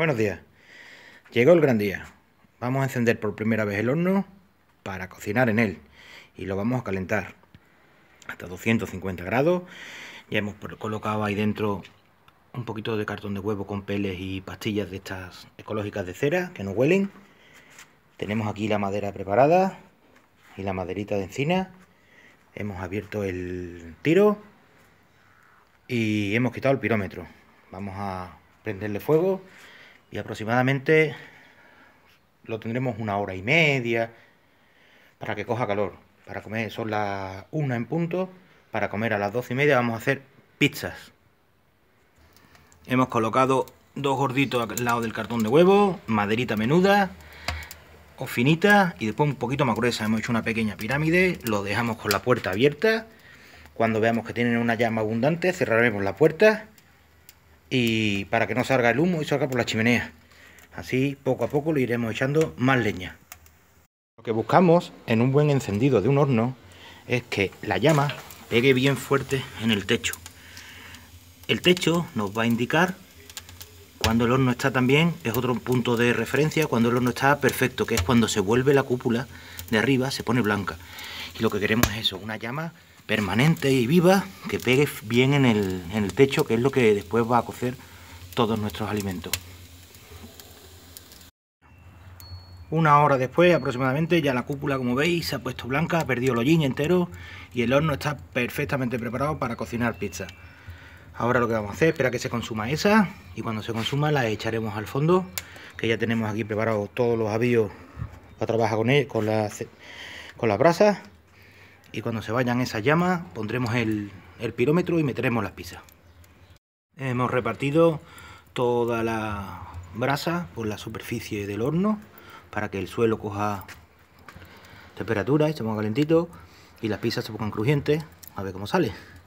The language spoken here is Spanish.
Buenos días. Llegó el gran día. Vamos a encender por primera vez el horno para cocinar en él y lo vamos a calentar hasta 250 grados. Ya hemos colocado ahí dentro un poquito de cartón de huevo con peles y pastillas de estas ecológicas de cera que no huelen. Tenemos aquí la madera preparada y la maderita de encina. Hemos abierto el tiro y hemos quitado el pirómetro. Vamos a prenderle fuego y aproximadamente lo tendremos una hora y media para que coja calor. Para comer son las una en punto, para comer a las doce y media vamos a hacer pizzas. Hemos colocado dos gorditos al lado del cartón de huevo, maderita menuda o finita y después un poquito más gruesa. Hemos hecho una pequeña pirámide, lo dejamos con la puerta abierta. Cuando veamos que tienen una llama abundante cerraremos la puerta y para que no salga el humo y salga por la chimenea. Así poco a poco le iremos echando más leña. Lo que buscamos en un buen encendido de un horno es que la llama pegue bien fuerte en el techo. El techo nos va a indicar cuando el horno está también, es otro punto de referencia, cuando el horno está perfecto, que es cuando se vuelve la cúpula de arriba, se pone blanca. Y lo que queremos es eso, una llama permanente y viva que pegue bien en el, en el techo, que es lo que después va a cocer todos nuestros alimentos. Una hora después aproximadamente ya la cúpula como veis se ha puesto blanca, ha perdido el hollín entero y el horno está perfectamente preparado para cocinar pizza. Ahora lo que vamos a hacer es esperar que se consuma esa y cuando se consuma la echaremos al fondo que ya tenemos aquí preparados todos los avíos para trabajar con, él, con, la, con las brasas y cuando se vayan esas llamas pondremos el, pirómetro y meteremos las pizzas. Hemos repartido toda la brasa por la superficie del horno para que el suelo coja temperatura y se ponga calentito y las pizzas se pongan crujientes a ver cómo sale.